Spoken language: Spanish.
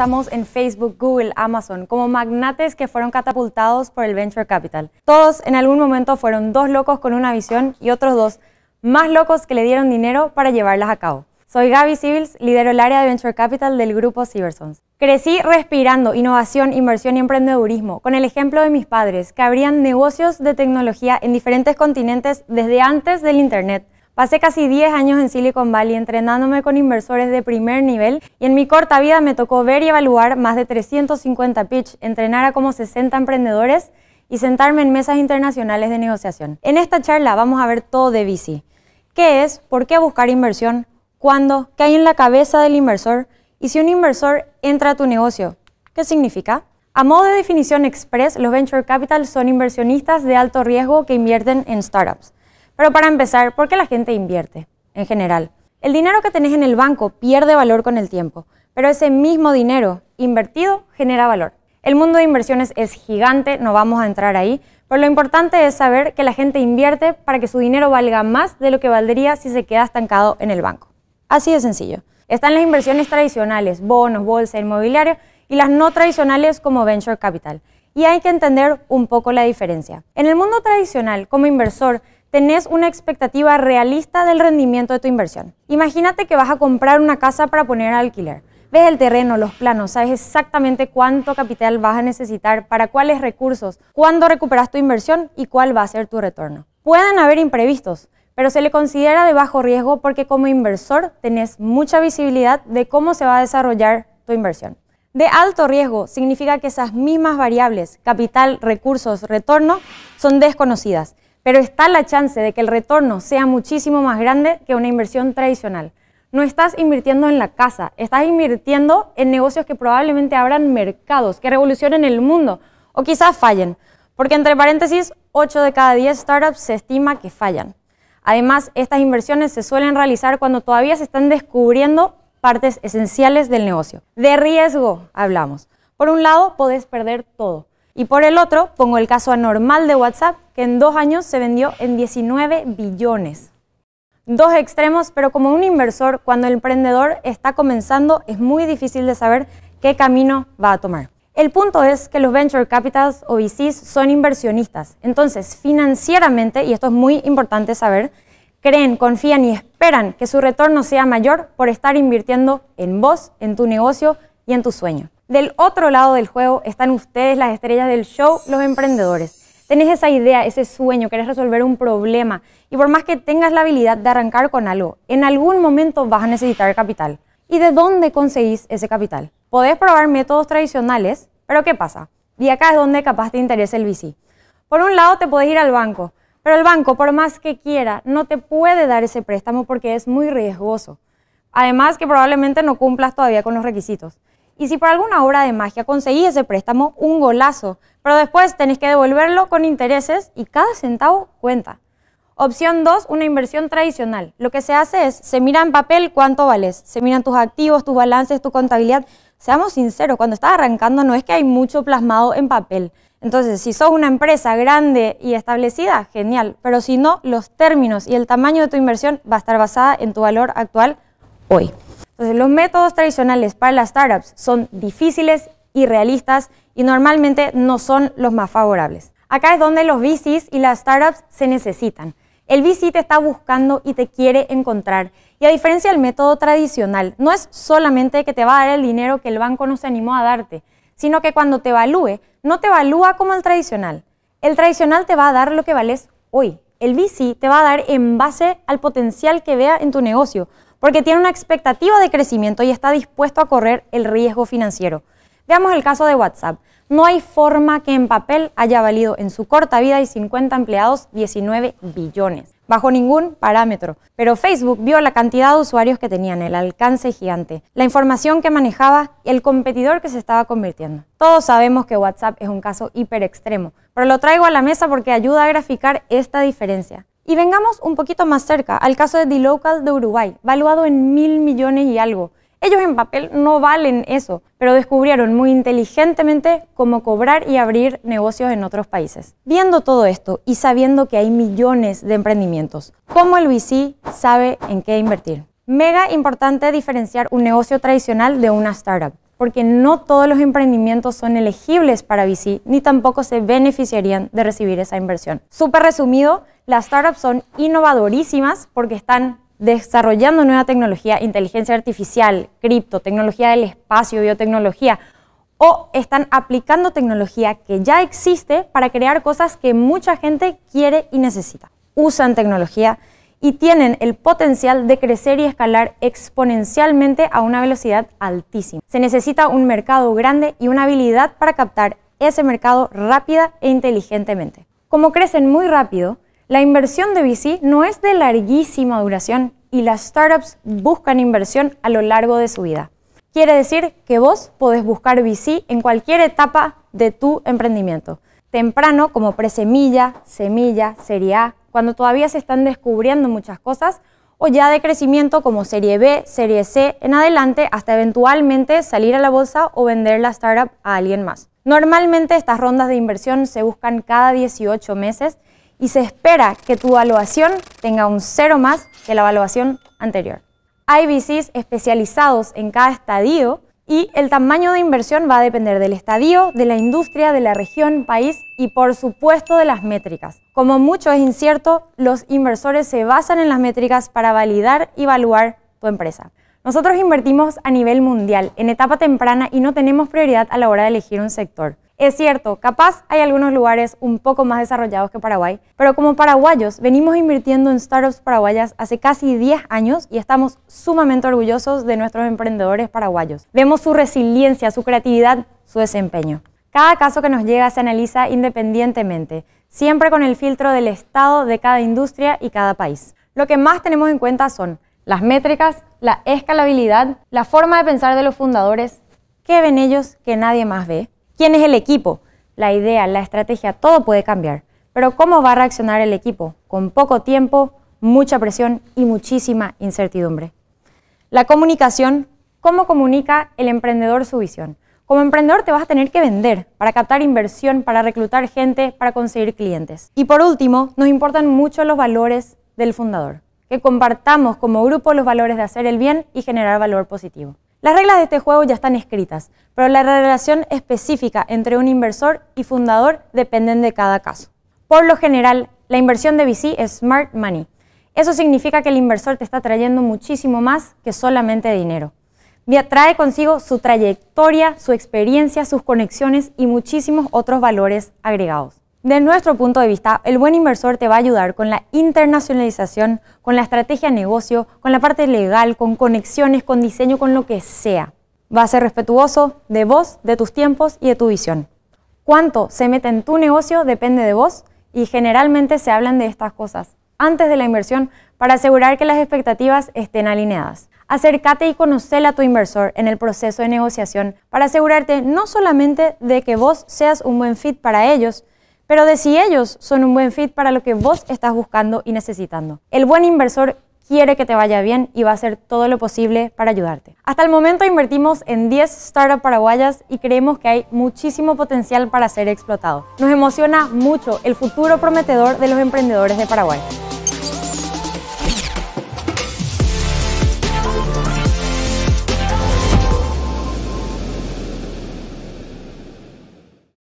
estamos en Facebook, Google, Amazon, como magnates que fueron catapultados por el venture capital. Todos en algún momento fueron dos locos con una visión y otros dos más locos que le dieron dinero para llevarlas a cabo. Soy Gaby Sibils, lidero el área de Venture Capital del grupo Cybersons. Crecí respirando innovación, inversión y emprendedurismo, con el ejemplo de mis padres, que abrían negocios de tecnología en diferentes continentes desde antes del Internet Pasé casi 10 años en Silicon Valley entrenándome con inversores de primer nivel y en mi corta vida me tocó ver y evaluar más de 350 pitch, entrenar a como 60 emprendedores y sentarme en mesas internacionales de negociación. En esta charla vamos a ver todo de VC. ¿Qué es? ¿Por qué buscar inversión? ¿Cuándo? ¿Qué hay en la cabeza del inversor? Y si un inversor entra a tu negocio, ¿qué significa? A modo de definición express, los venture capital son inversionistas de alto riesgo que invierten en startups. Pero para empezar, ¿por qué la gente invierte? En general, el dinero que tenés en el banco pierde valor con el tiempo, pero ese mismo dinero invertido genera valor. El mundo de inversiones es gigante, no vamos a entrar ahí, pero lo importante es saber que la gente invierte para que su dinero valga más de lo que valdría si se queda estancado en el banco. Así de sencillo. Están las inversiones tradicionales, bonos, bolsa, inmobiliario, y las no tradicionales como venture capital. Y hay que entender un poco la diferencia. En el mundo tradicional, como inversor, tenés una expectativa realista del rendimiento de tu inversión. Imagínate que vas a comprar una casa para poner alquiler. Ves el terreno, los planos, sabes exactamente cuánto capital vas a necesitar, para cuáles recursos, cuándo recuperas tu inversión y cuál va a ser tu retorno. Pueden haber imprevistos, pero se le considera de bajo riesgo porque como inversor tenés mucha visibilidad de cómo se va a desarrollar tu inversión. De alto riesgo significa que esas mismas variables, capital, recursos, retorno, son desconocidas pero está la chance de que el retorno sea muchísimo más grande que una inversión tradicional. No estás invirtiendo en la casa, estás invirtiendo en negocios que probablemente abran mercados, que revolucionen el mundo o quizás fallen, porque entre paréntesis, 8 de cada 10 startups se estima que fallan. Además, estas inversiones se suelen realizar cuando todavía se están descubriendo partes esenciales del negocio. De riesgo hablamos. Por un lado, podés perder todo. Y por el otro, pongo el caso anormal de WhatsApp, que en dos años se vendió en 19 billones. Dos extremos, pero como un inversor, cuando el emprendedor está comenzando, es muy difícil de saber qué camino va a tomar. El punto es que los venture capitals o VCs son inversionistas. Entonces, financieramente, y esto es muy importante saber, creen, confían y esperan que su retorno sea mayor por estar invirtiendo en vos, en tu negocio y en tu sueño. Del otro lado del juego están ustedes, las estrellas del show, los emprendedores. Tenés esa idea, ese sueño, querés resolver un problema y por más que tengas la habilidad de arrancar con algo, en algún momento vas a necesitar capital. ¿Y de dónde conseguís ese capital? Podés probar métodos tradicionales, pero ¿qué pasa? Y acá es donde capaz te interesa el VC. Por un lado, te podés ir al banco, pero el banco, por más que quiera, no te puede dar ese préstamo porque es muy riesgoso. Además que probablemente no cumplas todavía con los requisitos. Y si por alguna obra de magia conseguís ese préstamo, un golazo, pero después tenés que devolverlo con intereses y cada centavo cuenta. Opción 2, una inversión tradicional. Lo que se hace es, se mira en papel cuánto vales, se miran tus activos, tus balances, tu contabilidad. Seamos sinceros, cuando estás arrancando no es que hay mucho plasmado en papel. Entonces, si sos una empresa grande y establecida, genial, pero si no, los términos y el tamaño de tu inversión va a estar basada en tu valor actual hoy. Entonces, los métodos tradicionales para las startups son difíciles, irrealistas y normalmente no son los más favorables. Acá es donde los VCs y las startups se necesitan. El VC te está buscando y te quiere encontrar. Y a diferencia del método tradicional, no es solamente que te va a dar el dinero que el banco no se animó a darte, sino que cuando te evalúe, no te evalúa como el tradicional. El tradicional te va a dar lo que vales hoy. El VC te va a dar en base al potencial que vea en tu negocio, porque tiene una expectativa de crecimiento y está dispuesto a correr el riesgo financiero. Veamos el caso de WhatsApp. No hay forma que en papel haya valido en su corta vida y 50 empleados 19 billones, bajo ningún parámetro. Pero Facebook vio la cantidad de usuarios que tenían, el alcance gigante, la información que manejaba y el competidor que se estaba convirtiendo. Todos sabemos que WhatsApp es un caso hiper extremo, pero lo traigo a la mesa porque ayuda a graficar esta diferencia. Y vengamos un poquito más cerca al caso de The Local de Uruguay, valuado en mil millones y algo. Ellos en papel no valen eso, pero descubrieron muy inteligentemente cómo cobrar y abrir negocios en otros países. Viendo todo esto y sabiendo que hay millones de emprendimientos, ¿cómo el VC sabe en qué invertir? Mega importante diferenciar un negocio tradicional de una startup porque no todos los emprendimientos son elegibles para VC ni tampoco se beneficiarían de recibir esa inversión. Súper resumido, las startups son innovadorísimas porque están desarrollando nueva tecnología, inteligencia artificial, cripto, tecnología del espacio, biotecnología, o están aplicando tecnología que ya existe para crear cosas que mucha gente quiere y necesita. Usan tecnología y tienen el potencial de crecer y escalar exponencialmente a una velocidad altísima. Se necesita un mercado grande y una habilidad para captar ese mercado rápida e inteligentemente. Como crecen muy rápido, la inversión de VC no es de larguísima duración y las startups buscan inversión a lo largo de su vida. Quiere decir que vos podés buscar VC en cualquier etapa de tu emprendimiento. Temprano, como presemilla, semilla, serie A, cuando todavía se están descubriendo muchas cosas, o ya de crecimiento como serie B, serie C en adelante, hasta eventualmente salir a la bolsa o vender la startup a alguien más. Normalmente estas rondas de inversión se buscan cada 18 meses y se espera que tu evaluación tenga un cero más que la evaluación anterior. Hay VCs especializados en cada estadio y el tamaño de inversión va a depender del estadio, de la industria, de la región, país y por supuesto de las métricas. Como mucho es incierto, los inversores se basan en las métricas para validar y evaluar tu empresa. Nosotros invertimos a nivel mundial, en etapa temprana y no tenemos prioridad a la hora de elegir un sector. Es cierto, capaz hay algunos lugares un poco más desarrollados que Paraguay, pero como paraguayos venimos invirtiendo en startups paraguayas hace casi 10 años y estamos sumamente orgullosos de nuestros emprendedores paraguayos. Vemos su resiliencia, su creatividad, su desempeño. Cada caso que nos llega se analiza independientemente, siempre con el filtro del estado de cada industria y cada país. Lo que más tenemos en cuenta son las métricas, la escalabilidad, la forma de pensar de los fundadores, qué ven ellos que nadie más ve, quién es el equipo, la idea, la estrategia, todo puede cambiar. Pero ¿cómo va a reaccionar el equipo? Con poco tiempo, mucha presión y muchísima incertidumbre. La comunicación, ¿cómo comunica el emprendedor su visión? Como emprendedor te vas a tener que vender para captar inversión, para reclutar gente, para conseguir clientes. Y por último, nos importan mucho los valores del fundador que compartamos como grupo los valores de hacer el bien y generar valor positivo. Las reglas de este juego ya están escritas, pero la relación específica entre un inversor y fundador dependen de cada caso. Por lo general, la inversión de VC es smart money. Eso significa que el inversor te está trayendo muchísimo más que solamente dinero. Trae consigo su trayectoria, su experiencia, sus conexiones y muchísimos otros valores agregados. Desde nuestro punto de vista, el buen inversor te va a ayudar con la internacionalización, con la estrategia de negocio, con la parte legal, con conexiones, con diseño, con lo que sea. Va a ser respetuoso de vos, de tus tiempos y de tu visión. Cuánto se mete en tu negocio depende de vos y generalmente se hablan de estas cosas antes de la inversión para asegurar que las expectativas estén alineadas. Acércate y conocer a tu inversor en el proceso de negociación para asegurarte no solamente de que vos seas un buen fit para ellos, pero de si ellos son un buen fit para lo que vos estás buscando y necesitando. El buen inversor quiere que te vaya bien y va a hacer todo lo posible para ayudarte. Hasta el momento invertimos en 10 startups paraguayas y creemos que hay muchísimo potencial para ser explotado. Nos emociona mucho el futuro prometedor de los emprendedores de Paraguay.